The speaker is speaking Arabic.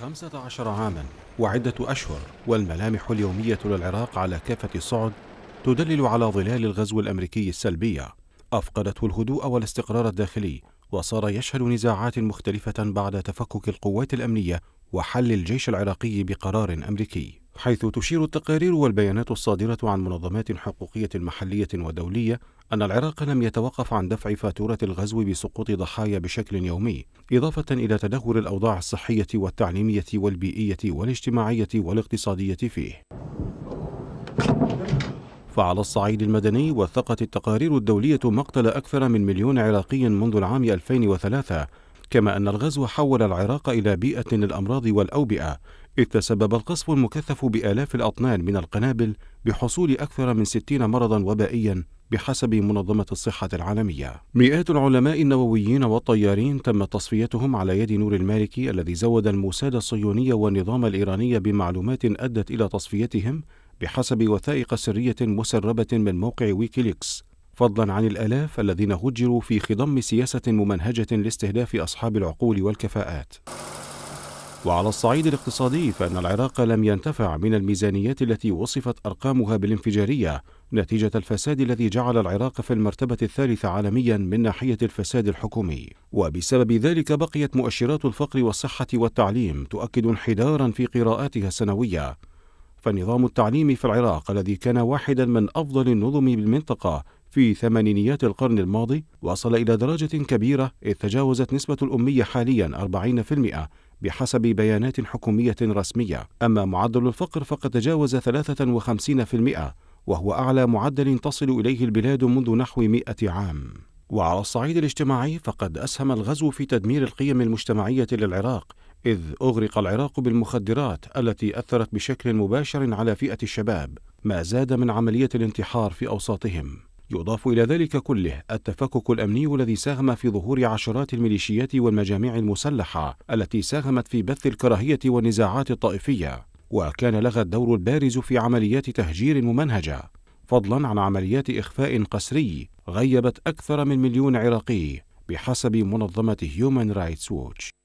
خمسة عشر عاما وعدة أشهر والملامح اليومية للعراق على كافة الصعد تدلل على ظلال الغزو الأمريكي السلبية أفقدته الهدوء والاستقرار الداخلي وصار يشهد نزاعات مختلفة بعد تفكك القوات الأمنية وحل الجيش العراقي بقرار أمريكي حيث تشير التقارير والبيانات الصادرة عن منظمات حقوقية محلية ودولية أن العراق لم يتوقف عن دفع فاتورة الغزو بسقوط ضحايا بشكل يومي، إضافة إلى تدهور الأوضاع الصحية والتعليمية والبيئية والاجتماعية والاقتصادية فيه. فعلى الصعيد المدني وثقت التقارير الدولية مقتل أكثر من مليون عراقي منذ العام 2003 كما أن الغزو حول العراق إلى بيئة للأمراض والأوبئة إذ تسبب القصف المكثف بآلاف الأطنان من القنابل بحصول أكثر من 60 مرضا وبائيا بحسب منظمة الصحة العالمية. مئات العلماء النوويين والطيارين تم تصفيتهم على يد نور المالكي الذي زود الموساد الصهيوني والنظام الإيراني بمعلومات أدت إلى تصفيتهم بحسب وثائق سرية مسربة من موقع ويكيليكس فضلا عن الآلاف الذين هجروا في خضم سياسة ممنهجة لاستهداف أصحاب العقول والكفاءات. وعلى الصعيد الاقتصادي فإن العراق لم ينتفع من الميزانيات التي وصفت أرقامها بالانفجارية نتيجة الفساد الذي جعل العراق في المرتبة الثالثة عالميا من ناحية الفساد الحكومي وبسبب ذلك بقيت مؤشرات الفقر والصحة والتعليم تؤكد انحدارا في قراءاتها السنوية فنظام التعليم في العراق الذي كان واحدا من أفضل النظم بالمنطقة في ثمانينيات القرن الماضي وصل إلى درجة كبيرة إذ تجاوزت نسبة الأمية حاليا 40% بحسب بيانات حكومية رسمية أما معدل الفقر فقد تجاوز 53% وهو أعلى معدل تصل إليه البلاد منذ نحو 100 عام وعلى الصعيد الاجتماعي فقد أسهم الغزو في تدمير القيم المجتمعية للعراق إذ أغرق العراق بالمخدرات التي أثرت بشكل مباشر على فئة الشباب ما زاد من عملية الانتحار في أوساطهم يضاف إلى ذلك كله التفكك الأمني الذي ساهم في ظهور عشرات الميليشيات والمجاميع المسلحة التي ساهمت في بث الكراهية والنزاعات الطائفية وكان لها الدور البارز في عمليات تهجير ممنهجة فضلا عن عمليات إخفاء قسري غيبت أكثر من مليون عراقي بحسب منظمة هيومن رايتس ووتش